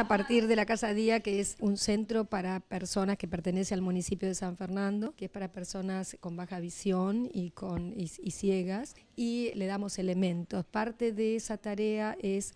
a partir de la Casa Día, que es un centro para personas que pertenece al municipio de San Fernando, que es para personas con baja visión y, con, ciegas, y le damos elementos. Parte de esa tarea es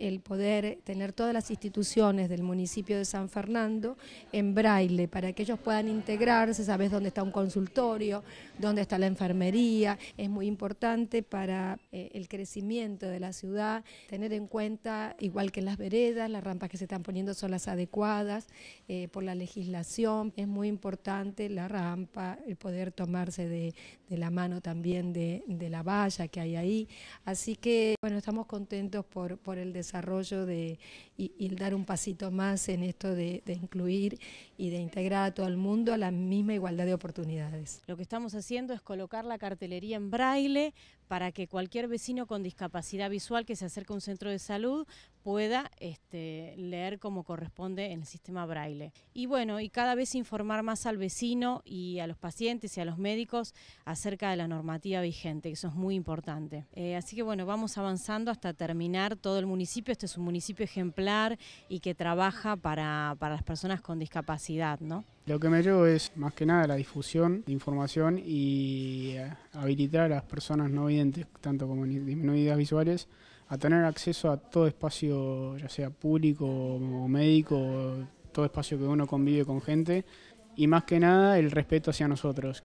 el poder tener todas las instituciones del municipio de San Fernando en braille, para que ellos puedan integrarse, sabes dónde está un consultorio, dónde está la enfermería, es muy importante para eh, el crecimiento de la ciudad, tener en cuenta, igual que las veredas, las rampas que se están poniendo son las adecuadas eh, por la legislación, es muy importante la rampa, el poder tomarse de, la mano también de, la valla que hay ahí, así que bueno, estamos contentos por, por el desarrollo desarrollo de, y, dar un pasito más en esto de, incluir y de integrar a todo el mundo a la misma igualdad de oportunidades. Lo que estamos haciendo es colocar la cartelería en braille para que cualquier vecino con discapacidad visual que se acerque a un centro de salud pueda este, leer como corresponde en el sistema braille. Y bueno, y cada vez informar más al vecino y a los pacientes y a los médicos acerca de la normativa vigente, eso es muy importante. Eh, así que bueno, vamos avanzando hasta terminar todo el municipio, este es un municipio ejemplar y que trabaja para, para las personas con discapacidad, ¿no? Lo que me llevo es más que nada la difusión de información y eh, habilitar a las personas no videntes, tanto como disminuidas visuales, a tener acceso a todo espacio, ya sea público o médico, todo espacio que uno convive con gente, y más que nada el respeto hacia nosotros,